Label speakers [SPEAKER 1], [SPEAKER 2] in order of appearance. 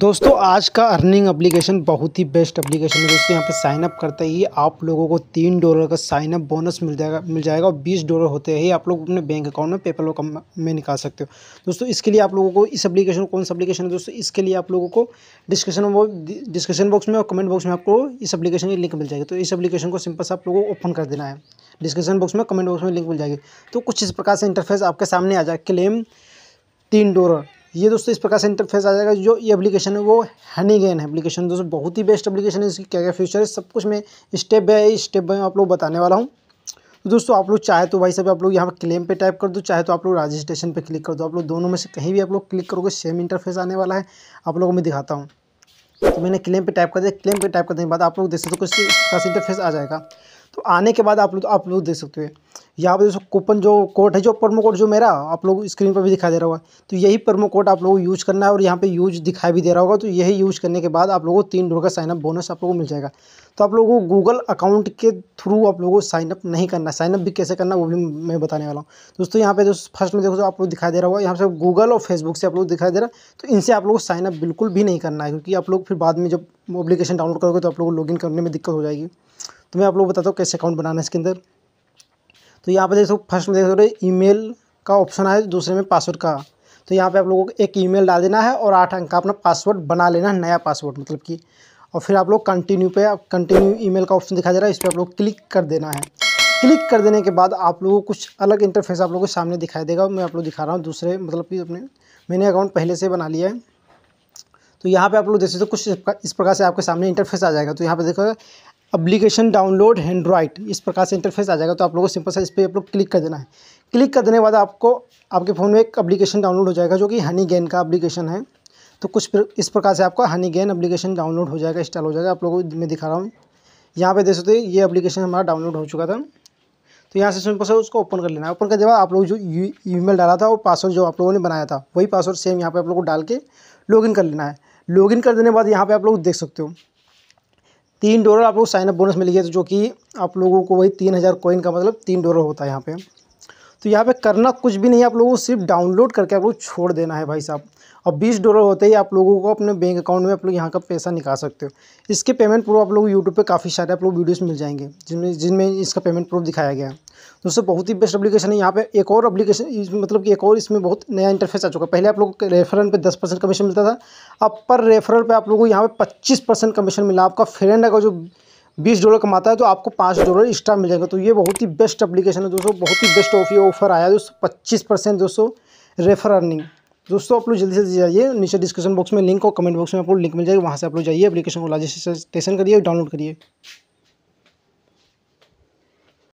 [SPEAKER 1] दोस्तों आज का अर्निंग एप्लीकेशन बहुत ही बेस्ट एप्लीकेशन है दोस्तों यहाँ पे साइन अप करते ही आप लोगों को तीन डॉलर का साइन अप बोनस मिल जाएगा मिल जाएगा और बीस डॉलर होते ही आप लोग अपने बैंक अकाउंट में पेपल वकम में निकाल सकते हो दोस्तों इसके लिए आप लोगों को इस एप्लीकेशन कौन सा अपलीकेशन है दोस्तों इसके लिए आप लोगों को डिस्क्रिप्शन डिस्क्रिप्शन बॉक्स में और कमेंट बॉक्स में आपको इस अपलीकेशन की लिंक मिल जाएगी तो इस अपलीकेशन को सिंपल से आप लोगों को ओपन कर देना है डिस्क्रिप्शन बॉक्स में कमेंट बॉक्स में लिंक मिल जाएगी तो कुछ इस प्रकार से इंटरफेस आपके सामने आ जाए क्लेम तीन डॉलर ये दोस्तों इस प्रकार से इंटरफेस आ जाएगा जो ये एप्लीकेशन है वो है एप्लीकेशन दोस्तों बहुत ही बेस्ट एप्लीकेशन है इसकी क्या क्या फीचर है सब कुछ मैं स्टेप बाय स्टेप बाय आप लोग बताने वाला हूँ तो दोस्तों आप लोग चाहे तो भाई साहब आप लोग यहाँ पर क्लेम पे टाइप कर दो चाहे तो आप लोग रजिस्ट्रेशन पे क्लिक कर दो आप लोग दोनों में से कहीं भी आप लोग क्लिक करोगे सेम इंटरफेस आने वाला है आप लोगों को मैं दिखाता हूँ तो मैंने क्लेम पे टाइप कर दिया क्लेम पे टाइप करने के बाद आप लोग देख सकते हो कुछ इंटरफेस आ जाएगा तो आने के बाद आप लोग आप लोग देख सकते हो यहाँ पर दोस्तों कूपन जो कोड है जो प्रोमो कोड जो मेरा आप लोग स्क्रीन पर भी दिखाई दे रहा होगा तो यही प्रोमो कोड आप लोगों को यूज़ करना है और यहाँ पे यूज दिखाई भी दे रहा होगा तो यही यूज़ करने के बाद आप लोगों को तीन डॉलर का साइनअप बोनस आप लोगों को मिल जाएगा तो आप लोगों को गूगल अकाउंट के थ्रू आप लोगों को साइनअप नहीं करना साइनअप भी कैसे करना वो भी मैं बताने वाला हूँ दोस्तों यहाँ पे दोस्तों फर्स्ट में देखो तो आप लोग दिखाई दे रहा होगा यहाँ से गूगल और फेसबुक से आप लोग दिखाई दे रहा है तो इनसे आप लोग साइनअप बिल्कुल भी नहीं करना है क्योंकि आप लोग फिर बाद में जब अपलीकेशन डाउनलोड करोगे तो आप लोग लॉग इन करने में दिक्कत हो जाएगी तो मैं आप लोग बताता हूँ कैसे अकाउंट बनाना है इसके अंदर तो यहाँ पर देख फर्स्ट में देख सकते ईमेल का ऑप्शन आया दूसरे में पासवर्ड का तो यहाँ पे आप लोगों को एक ईमेल डाल देना है और आठ अंक का अपना पासवर्ड बना लेना है नया पासवर्ड मतलब कि और फिर आप लोग कंटिन्यू पे आप कंटिन्यू ईमेल का ऑप्शन दिखा दे रहा है इस पर आप लोग क्लिक कर देना है क्लिक कर देने के बाद आप लोगों को कुछ अलग इंटरफेस आप लोगों के सामने दिखाई देगा मैं आप लोग दिखा रहा हूँ दूसरे मतलब कि अपने मैंने अकाउंट पहले से बना लिया है तो यहाँ पे आप लोग देख सकते हो कुछ इस प्रकार से आपके सामने इंटरफेस आ जाएगा तो यहाँ पे देखोगे अप्लीकेशन डाउनलोड हैंड्रॉइड इस प्रकार से इंटरफेस आ जाएगा तो आप लोगों को सिंपल सा इस पर आप लोग क्लिक कर देना है क्लिक कर देने के बाद आपको आपके फ़ोन में एक अप्लीकेशन डाउनलोड हो जाएगा जो कि हनी गेन का अप्लीकेशन है तो कुछ इस प्रकार से आपका हनी गेन अप्लीकेशन डाउनलोड हो जाएगा इंस्टॉल हो जाएगा आप लोगों को मैं दिखा रहा हूँ यहाँ पे देख सकते ये अप्लीकेशन हमारा डाउनलोड हो चुका था तो यहाँ से सिंपल से उसको ओपन कर लेना है ओपन करने के बाद आप लोग जो ई डाला था और पासवर्ड जो आप लोगों ने बनाया था वही पासवर्ड सेम यहाँ पर आप लोग को डाल के लॉग कर लेना है लॉगिन कर देने के बाद यहाँ पर आप लोग देख सकते हो तीन डॉलर आप लोग साइनअप बोनस मिलेगी जो कि आप लोगों को वही तीन हज़ार कोइन का मतलब तीन डॉलर होता है यहाँ पे तो यहाँ पे करना कुछ भी नहीं आप लोगों को सिर्फ डाउनलोड करके आप लोग छोड़ देना है भाई साहब और बीस डॉलर होते ही आप लोगों को अपने बैंक अकाउंट में आप लोग यहाँ का पैसा निकाल सकते हो इसके पेमेंट प्रूफ आप लोग यूट्यूब पे काफ़ी सारे आप लोग वीडियोस मिल जाएंगे जिनमें जिनमें इसका पेमेंट प्रूफ दिखाया गया है दोस्तों बहुत ही बेस्ट एप्लीकेशन है यहाँ पे एक और अपलीकेशन मतलब कि एक और इसमें बहुत नया इंटरफेस आ चुका है पहले आप लोग रेफरल पे दस परसेंट कमीशन मिलता था अब पर रेफरल पे आप लोगों को यहाँ पे पच्चीस परसेंट कमीशन मिला आपका फ्रेंड का जो बीस डॉलर कमाता है तो आपको पाँच डॉलर एक्स्ट्रा मिल जाएगा तो ये बहुत ही बेस्ट एप्लीकेशन है दोस्तों बहुत ही बेस्ट ऑफ ऑफर आया दोस्तों पच्चीस परसेंट दोस्तों रेफर अर्निंग दोस्तों आप लोग जल्दी से जल्दी जाइए नीचे डिस्क्रिप्शन बॉक्स में लिंक और कमेंट बॉक्स में आपको लिंक मिल जाएगी वहाँ से आप लोग जाइए एप्लीकेशन को लाजिस्टेशन करिए डाउनलोड करिए